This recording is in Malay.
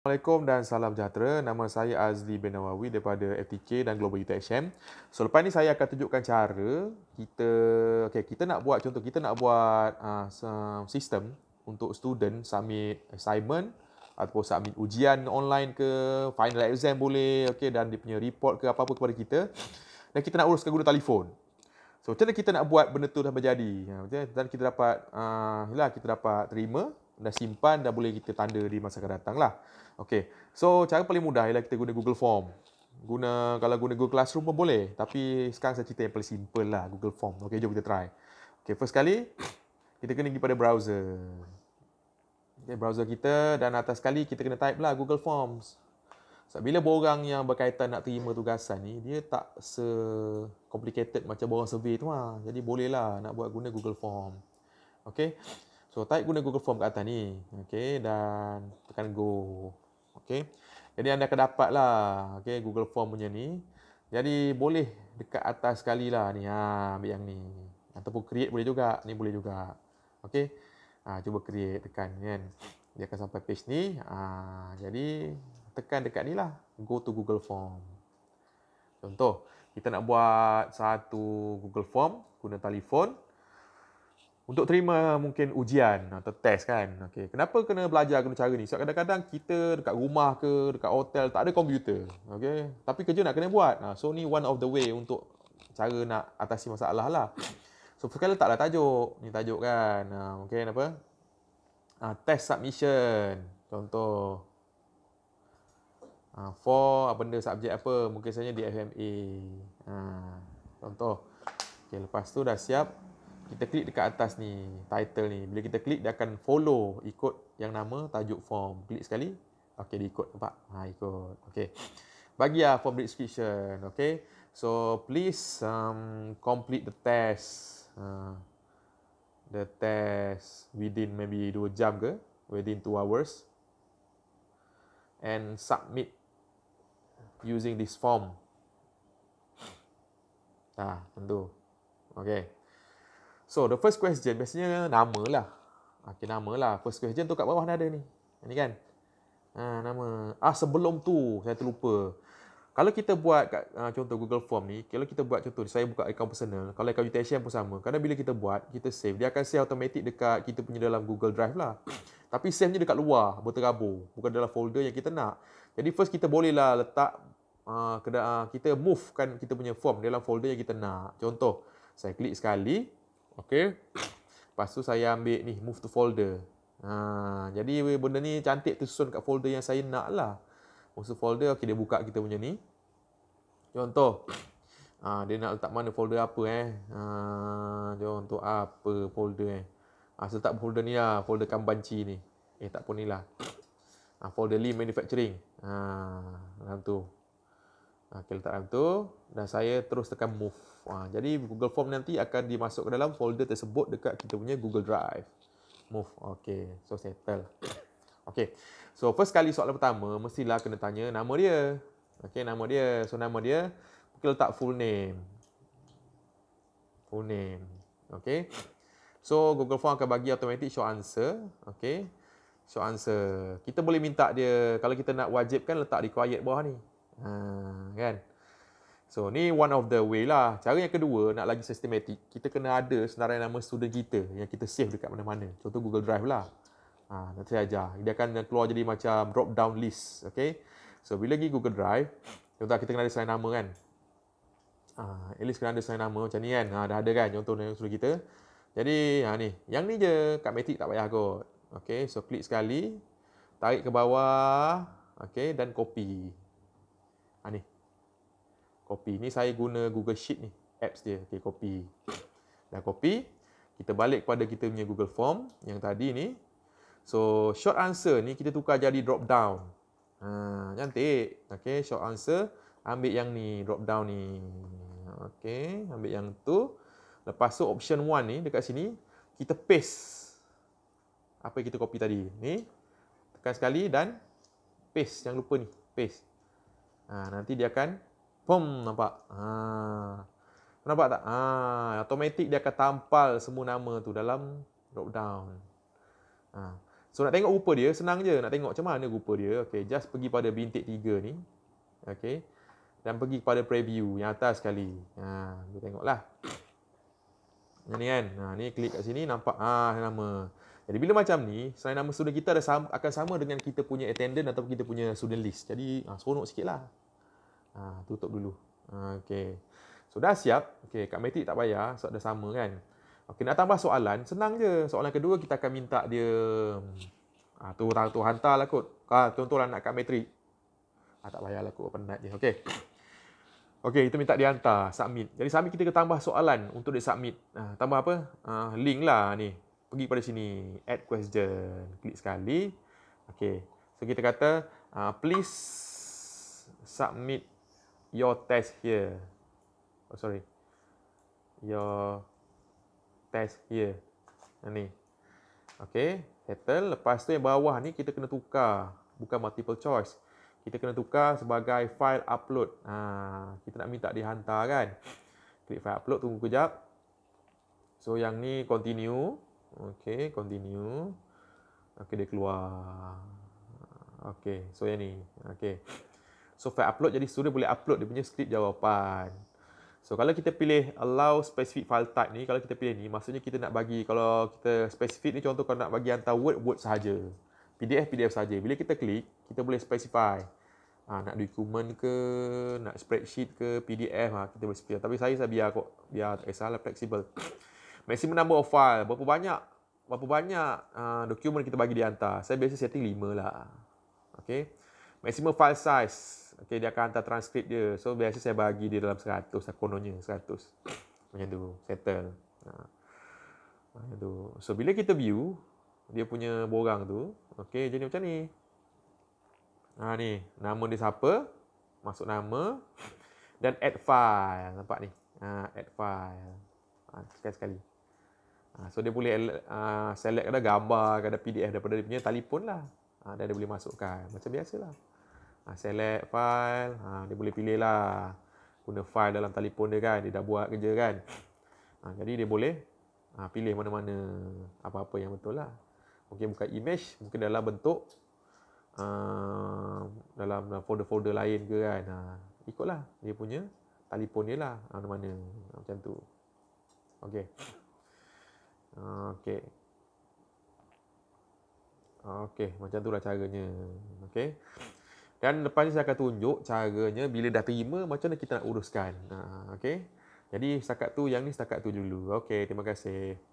Assalamualaikum dan salam sejahtera. Nama saya Azli bin Nawawi daripada FTK dan Global Youth Action. So lepas ni saya akan tunjukkan cara kita okey kita nak buat contoh kita nak buat uh, sistem untuk student submit assignment ataupun submit ujian online ke final exam boleh okey dan dia punya report ke apa-apa kepada kita dan kita nak uruskan guna telefon. So macam mana kita nak buat benda tu dah berjadi? Ya, ha, dan kita dapat uh, kita dapat terima dah simpan dah boleh kita tanda di masa akan datang lah. Okay. So, cara paling mudah ialah kita guna Google Form. Guna Kalau guna Google Classroom pun boleh. Tapi sekarang saya cerita yang paling simple lah Google Form. Okay, jom kita try. Okay, first kali kita kena pergi pada browser. Okay, browser kita dan atas sekali kita kena type lah Google Forms. So, bila borang yang berkaitan nak terima tugasan ni, dia tak se-complicated macam borang survey tu lah. Jadi, bolehlah nak buat guna Google Form. Okay. So type guna Google Form kat atas ni. okay, dan tekan go. okay. Jadi anda akan dapat lah okay, Google Form punya ni. Jadi boleh dekat atas sekali lah ni. Ha, ambil yang ni. Ataupun create boleh juga. Ni boleh juga. okay. Ha, cuba create tekan kan. Dia akan sampai page ni. Ha, jadi tekan dekat ni lah. Go to Google Form. Contoh. Kita nak buat satu Google Form guna telefon untuk terima mungkin ujian atau test kan. Okey, kenapa kena belajar kena cara ni? Sebab kadang-kadang kita dekat rumah ke, dekat hotel tak ada komputer. Okey, tapi kerja nak kena buat. so ni one of the way untuk cara nak atasi masalah lah. So sekali letaklah tajuk. Ni tajuk kan. Nah, okey, apa? Ah, test submission. Contoh ah, for benda subjek apa? Mungkin saja di FMA. Ah, contoh. Okay, lepas tu dah siap kita klik dekat atas ni title ni bila kita klik dia akan follow ikut yang nama tajuk form klik sekali okey dia ikut nampak ha ikut okey bagi ah form description okey so please um, complete the test uh, the test within maybe 2 jam ke within 2 hours and submit using this form ah tentu okey So the first question biasanya nama lah. Ah, okay, nama lah. First question tu kat bawah ni ada ni. Ini kan. Ha, nama. Ah sebelum tu saya terlupa. Kalau kita buat kat uh, contoh Google Form ni, kalau kita buat contoh saya buka account personal, kalau account UTSM pun sama. Kadang bila kita buat, kita save, dia akan save automatic dekat kita punya dalam Google Drive lah. Tapi save ni dekat luar, bertergabung, bukan dalam folder yang kita nak. Jadi first kita bolehlah letak uh, kita move kan kita punya form dalam folder yang kita nak. Contoh, saya klik sekali, Okey, Lepas tu saya ambil ni, move to folder. Ha, jadi benda ni cantik tersusun kat folder yang saya nak lah. Move to folder, okay, dia buka kita punya ni. Contoh. Ha, dia nak letak mana folder apa eh. Ha, contoh apa folder eh. Ha, saya letak folder ni lah, folder kambanci ni. Eh, tak pun ni lah. Ha, folder Lean Manufacturing. Ha, dalam tu. Okay, letak dalam tu dan saya terus tekan move. Ha, jadi Google Form nanti akan dimasuk ke dalam folder tersebut dekat kita punya Google Drive. Move. Okay. So, settle. Okay. So, first kali soalan pertama, mestilah kena tanya nama dia. Okay, nama dia. So, nama dia, kita letak full name. Full name. Okay. So, Google Form akan bagi automatic show answer. Okay. Show answer. Kita boleh minta dia, kalau kita nak wajibkan, letak required bawah ni ha, kan so ni one of the way lah cara yang kedua nak lagi sistematik kita kena ada senarai nama student kita yang kita save dekat mana-mana contoh Google Drive lah ha, nanti saya ajar dia akan keluar jadi macam drop down list okay so bila pergi Google Drive contoh kita kena ada senarai nama kan ha, at least kena ada senarai nama macam ni kan ha, dah ada kan contoh yang student kita jadi ha, ni yang ni je kat Matic tak payah kot okay so klik sekali tarik ke bawah okay dan copy Ha, ni. Copy. Ni saya guna Google Sheet ni. Apps dia. Okay, copy. Dah copy. Kita balik kepada kita punya Google Form yang tadi ni. So, short answer ni kita tukar jadi drop down. Ha, cantik. Okay, short answer. Ambil yang ni, drop down ni. Okay, ambil yang tu. Lepas tu, option one ni dekat sini. Kita paste. Apa yang kita copy tadi. Ni. Tekan sekali dan paste. Jangan lupa ni, paste. Ha, nanti dia akan pom nampak. Ha. Nampak tak? Ha, automatik dia akan tampal semua nama tu dalam drop down. Ha. So nak tengok rupa dia senang je nak tengok macam mana rupa dia. Okey, just pergi pada bintik 3 ni. Okey. Dan pergi pada preview yang atas sekali. Ha, kita tengoklah. Ini kan. Ha, ni klik kat sini nampak ah ha, nama. Jadi bila macam ni, selain nama student kita ada sama, akan sama dengan kita punya attendant atau kita punya student list. Jadi ha, seronok sikit lah. Ha, tutup dulu. Ha, ah, okay. So dah siap. Okay, kat matrik tak payah. So dah sama kan. Okay, nak tambah soalan. Senang je. Soalan kedua kita akan minta dia... Ha, tu, tu, tu hantar lah kot. Ha, Tuan-tuan nak kat matrik. Ha, tak payah lah kot. Penat je. Okay. Okay, kita minta dia hantar. Submit. Jadi submit kita ke tambah soalan untuk dia submit. Ha, tambah apa? Ha, link lah ni pergi pada sini add question klik sekali okey so kita kata uh, please submit your test here oh sorry your test here yang ni okey settle lepas tu yang bawah ni kita kena tukar bukan multiple choice kita kena tukar sebagai file upload ha, kita nak minta dihantar kan klik file upload tunggu kejap so yang ni continue Okay, continue. Okay, dia keluar. Okay, so yang ni. Okay. So, file upload jadi student boleh upload dia punya skrip jawapan. So, kalau kita pilih allow specific file type ni, kalau kita pilih ni, maksudnya kita nak bagi, kalau kita specific ni, contoh kalau nak bagi hantar word, word saja, PDF, PDF saja. Bila kita klik, kita boleh specify. Ha, nak dokumen ke, nak spreadsheet ke, PDF, ha, ah, kita boleh specify. Tapi saya, saya biar kok, biar tak eh, kisahlah, flexible maximum number of file berapa banyak berapa banyak uh, dokumen kita bagi dia hantar saya biasa setting 5 lah okey maximum file size okay? dia akan hantar transkrip dia so biasa saya bagi dia dalam 100 lah kononnya 100 macam tu settle ha. macam tu so bila kita view dia punya borang tu okay? jadi macam ni ha ni nama dia siapa masuk nama dan add file nampak ni ha, add file ha, sekali sekali Ha, so dia boleh uh, select ada gambar, ada PDF daripada dia punya telefon lah. Ha, ah, dan dia boleh masukkan. Macam biasa lah. Ha, select file, ha, dia boleh pilih lah. Guna file dalam telefon dia kan, dia dah buat kerja kan. Ha, jadi dia boleh ha, pilih mana-mana apa-apa yang betul lah. Mungkin bukan image, mungkin dalam bentuk ha, dalam folder-folder lain ke kan. Ha, ikutlah dia punya telefon dia lah mana-mana macam tu. Okay. Okey. Okey, macam itulah caranya. Okey. Dan lepas ni saya akan tunjuk caranya bila dah terima macam mana kita nak uruskan. Ha, okey. Jadi setakat tu yang ni setakat tu dulu. Okey, terima kasih.